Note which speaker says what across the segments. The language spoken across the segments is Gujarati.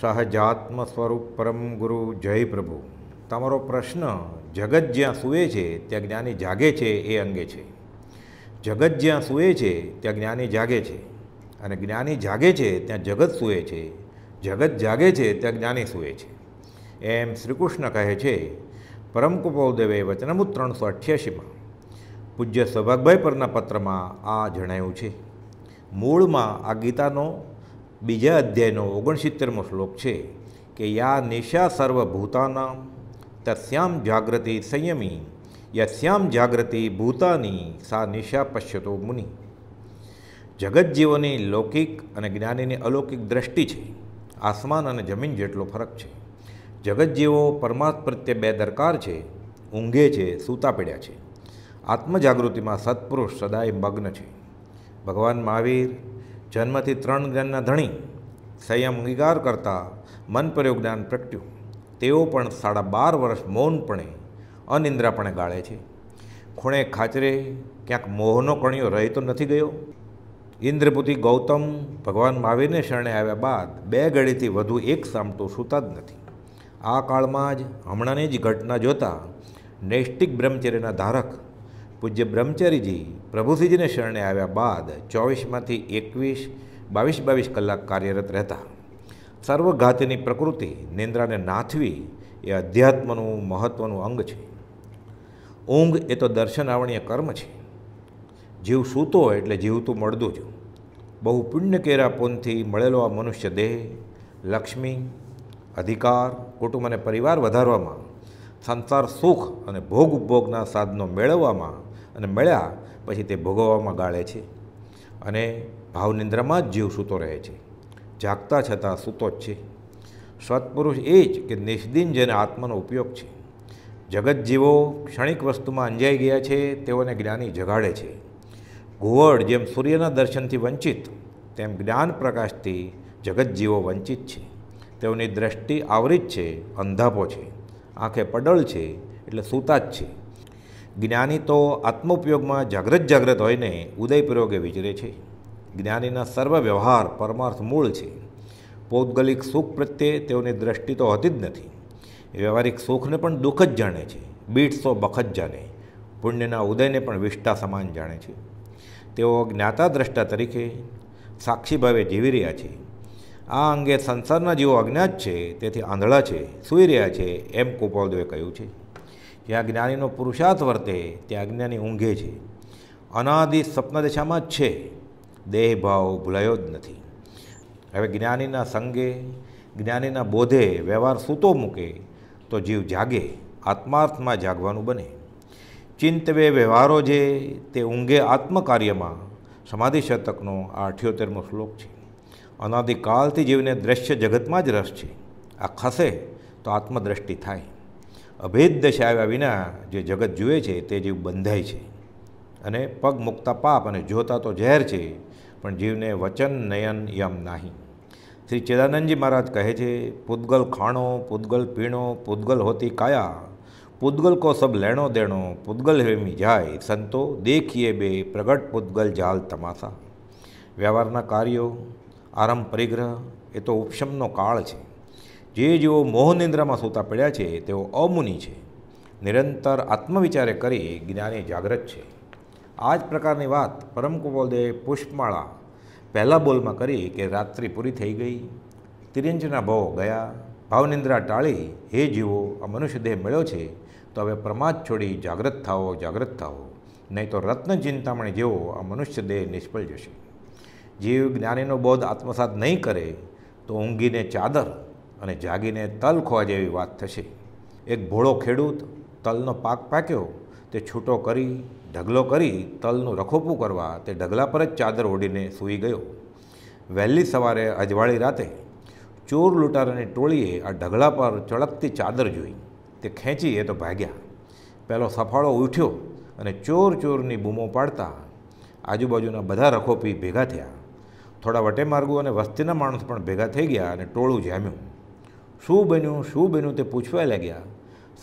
Speaker 1: સહજાત્મ સ્વરૂપ પરમ ગુરુ જય પ્રભુ તમારો પ્રશ્ન જગત જ્યાં સૂએ છે ત્યાં જ્ઞાની જાગે છે એ અંગે છે જગત જ્યાં સૂએ છે ત્યાં જ્ઞાની જાગે છે અને જ્ઞાની જાગે છે ત્યાં જગત સૂએ છે જગત જાગે છે ત્યાં જ્ઞાની સૂવે છે એમ શ્રીકૃષ્ણ કહે છે પરમ કુપોલદેવે વચનમુ ત્રણસો અઠ્યાસીમાં પૂજ્ય સૌભાગભાઈ પરના પત્રમાં આ જણાયું છે મૂળમાં આ ગીતાનો બીજા અધ્યાયનો ઓગણસિત્તેરમો શ્લોક છે કે યા નિશા સર્વભૂતાના તસ્યામ જાગૃતિ સંયમી યસ્યામ જાગૃતિ ભૂતાની સા નિશા પશ્યતો મુનિ જગતજીવોની લૌકિક અને જ્ઞાનીની અલૌકિક દ્રષ્ટિ છે આસમાન અને જમીન જેટલો ફરક છે જગતજીવો જીવો પ્રત્યે બે દરકાર છે ઊંઘે છે સૂતા પીડ્યા છે આત્મજાગૃતિમાં સત્પુરુષ સદાય મગ્ન છે ભગવાન મહાવીર જન્મથી ત્રણ જ્ઞાનના ધણી સંયમ અંગીકાર કરતા મનપ્રયોગ જ્ઞાન પ્રગટ્યું તેઓ પણ સાડા બાર વર્ષ મૌનપણે અનિંદ્રાપણે ગાળે છે ખૂણે ખાચરે ક્યાંક મોહનો કણિયો રહેતો નથી ગયો ઇન્દ્રપુતિ ગૌતમ ભગવાન મહાવીરને શરણે આવ્યા બાદ બે ઘડીથી વધુ એક સામટું સૂતા જ નથી આ કાળમાં જ હમણાંની જ ઘટના જોતાં નૈષ્ટિક બ્રહ્મચર્યના ધારક પૂજ્ય બ્રહ્મચારીજી પ્રભુસિંહજીને શરણે આવ્યા બાદ ચોવીસમાંથી એકવીસ બાવીસ બાવીસ કલાક કાર્યરત રહેતા સર્વઘાતીની પ્રકૃતિ નિંદ્રાને નાથવી એ અધ્યાત્મનું મહત્ત્વનું અંગ છે ઊંઘ એ તો દર્શનાવણીય કર્મ છે જીવ સૂતો હોય એટલે જીવતું મળદું જ બહુ પુણ્ય કેરા પૂનથી મળેલો આ મનુષ્ય દેહ લક્ષ્મી અધિકાર કુટુંબ અને પરિવાર વધારવામાં સંસાર સુખ અને ભોગ ઉપભોગના સાધનો મેળવવામાં અને મળ્યા પછી તે ભોગવવામાં ગાળે છે અને ભાવનિંદ્રામાં જ જીવ સૂતો રહે છે જાગતા છતાં સૂતો જ છે સત્પુરુષ એ જ કે નિષ્દિન જેને આત્માનો ઉપયોગ છે જગત જીવો ક્ષણિક વસ્તુમાં અંજાઈ ગયા છે તેઓને જ્ઞાની જગાડે છે ઘુવડ જેમ સૂર્યના દર્શનથી વંચિત તેમ જ્ઞાન પ્રકાશથી જગતજીવો વંચિત છે તેઓની દ્રષ્ટિ આવરિત છે અંધાપો છે આંખે પડળ છે એટલે સૂતા જ છે જ્ઞાની તો આત્મ ઉપયોગમાં જાગ્રત જાગ્રત હોઈને ઉદયપ્રયોગે વિચરે છે જ્ઞાનીના સર્વ વ્યવહાર પરમાર્થ મૂળ છે પૌદગલિક સુખ પ્રત્યે તેઓની દ્રષ્ટિ તો હોતી જ નથી વ્યવહારિક સુખને પણ દુઃખ જ જાણે છે બીટસો બખત જાણે પુણ્યના ઉદયને પણ વિષ્ટા સમાન જાણે છે તેઓ જ્ઞાતા દ્રષ્ટા તરીકે સાક્ષીભાવે જીવી રહ્યા છે આ અંગે સંસારના જીવો અજ્ઞાત છે તેથી આંધળા છે સૂઈ રહ્યા છે એમ કુપાલદેવે કહ્યું છે જ્યાં જ્ઞાનીનો પુરુષાર્થ વર્તે ત્યાં અજ્ઞાની ઊંઘે છે અનાદિ સ્વપ્ન દિશામાં જ છે દેહભાવ ભૂલાયો જ નથી હવે જ્ઞાનીના સંગે જ્ઞાનીના બોધે વ્યવહાર સૂતો મૂકે તો જીવ જાગે આત્માર્થમાં જાગવાનું બને ચિંતવે વ્યવહારો જે તે ઊંઘે આત્મકાર્યમાં સમાધિ શતકનો આ અઠ્યોતેરમો શ્લોક છે અનાદિકાલથી જીવને દ્રશ્ય જગતમાં જ રસ છે આ ખસે તો આત્મદ્રષ્ટિ થાય અભેદ દશા આવ્યા વિના જે જગત જુએ છે તે જીવ બંધાય છે અને પગ મુકતા પાપ અને જોતા તો ઝેર છે પણ જીવને વચન નયન યમ નહીં શ્રી ચેદાનંદજી મહારાજ કહે છે પૂદગલ ખાણો પૂદગલ પીણો પૂદગલ હોતી કાયા પૂદગલ કો સબ લેણો દેણો પૂદગલ હેમી જાય સંતો દેખીએ બે પ્રગટ પૂદગલ જાલ તમાશા વ્યવહારના કાર્યો આરંભ પરિગ્રહ એ તો ઉપશમનો કાળ છે જે જેઓ મોહનિંદ્રામાં સૂતા પડ્યા છે તેઓ અમુનિ છે નિરંતર આત્મવિચારે કરી જ્ઞાને જાગ્રત છે આ જ પ્રકારની વાત પરમ પરમકુબોદે પુષ્પમાળા પહેલા બોલમાં કરી કે રાત્રિ પૂરી થઈ ગઈ તિરંજના ભાવ ગયા ભાવનિંદ્રા ટાળી હે જીવો આ મનુષ્ય દેહ મળ્યો છે તો હવે પ્રમાદ છોડી જાગ્રત થાઓ જાગ્રત થાઓ નહીં તો રત્ન ચિંતામણી જેવો આ મનુષ્ય દેહ નિષ્ફળ જશે જીવ જ્ઞાનીનો બોધ આત્મસાત નહીં કરે તો ઊંઘીને ચાદર અને જાગીને તલ ખોવા જેવી વાત થશે એક ભોળો ખેડૂત તલનો પાક પાક્યો તે છૂટો કરી ઢગલો કરી તલનું રખોપું કરવા તે ઢગલા પર જ ચાદર ઓઢીને સૂઈ ગયો વહેલી સવારે અજવાળી રાતે ચોર લૂંટારાની ટોળીએ આ ઢગલા પર ચળકતી ચાદર જોઈ તે ખેંચી એ તો ભાગ્યા પહેલો સફાળો ઉઠ્યો અને ચોર ચોરની બૂમો પાડતા આજુબાજુના બધા રખોપી ભેગા થયા થોડા વટે વટેમાર્ગો અને વસ્તીના માણસ પણ ભેગા થઈ ગયા અને ટોળું જામ્યું શું બન્યું શું બન્યું તે પૂછવા લાગ્યા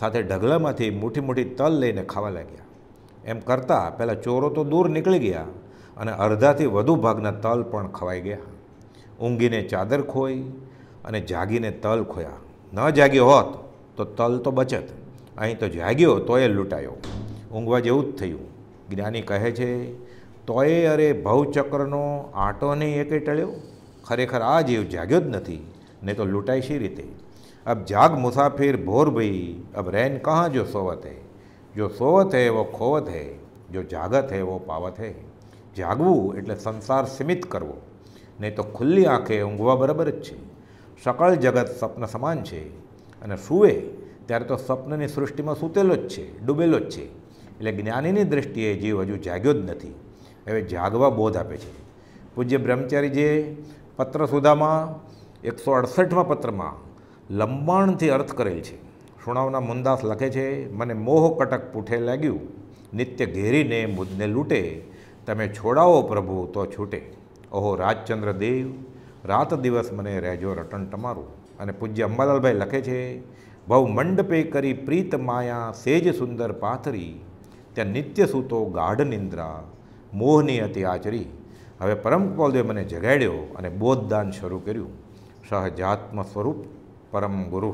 Speaker 1: સાથે ઢગલામાંથી મોટી મોટી તલ લઈને ખાવા લાગ્યા એમ કરતાં પહેલાં ચોરો તો દૂર નીકળી ગયા અને અડધાથી વધુ ભાગના તલ પણ ખવાઈ ગયા ઊંઘીને ચાદર ખોઈ અને જાગીને તલ ખોયા ન જાગ્યો હોત તો તલ તો બચત અહીં તો જાગ્યો તોય લૂંટાયો ઊંઘવા જેવું જ થયું જ્ઞાની કહે છે તોય અરે ભવચક્રનો આંટો નહીં એકે ટળ્યો ખરેખર આ જીવ જાગ્યો જ નથી નહીં તો લૂંટાય શી રીતે अब जाग मुसाफिर भोर भई अब रैन कहाँ जो सोवत है जो સોવત હે वो ખોવત હે જો જાગત હે वो પાવત હે જાગવું એટલે સંસાર સીમિત કરવો નહીં તો ખુલ્લી આંખે ઊંઘવા બરાબર જ છે સકળ જગત સ્વપ્ન સમાન છે અને સૂવે ત્યારે તો સ્વપ્નની સૃષ્ટિમાં સૂતેલો જ છે ડૂબેલો જ છે એટલે જ્ઞાનીની દૃષ્ટિએ જીવ હજુ જાગ્યો જ નથી હવે જાગવા બોધ આપે છે પૂજ્ય બ્રહ્મચારીજીએ પત્ર સુધામાં એકસો અડસઠમાં પત્રમાં લંબાણથી અર્થ કરેલ છે સુણાવના મુનદાસ લખે છે મને મોહ કટક પૂઠે લાગ્યું નિત્ય ઘેરીને મુદને લૂંટે તમે છોડાવો પ્રભુ તો છૂટે ઓહો રાજચંદ્ર દેવ રાત દિવસ મને રહેજો રટણ તમારું અને પૂજ્ય અંબાલાલભાઈ લખે છે બહુ મંડપે કરી પ્રીત માયા સેજ સુંદર પાથરી ત્યાં નિત્ય સૂતો ગાઢ નિંદ્રા મોહની હતી આચરી હવે પરમ કૌલદેવ મને જગાડ્યો અને બોધદાન શરૂ કર્યું સહજાત્મ સ્વરૂપ ಪರಂ ಗುರು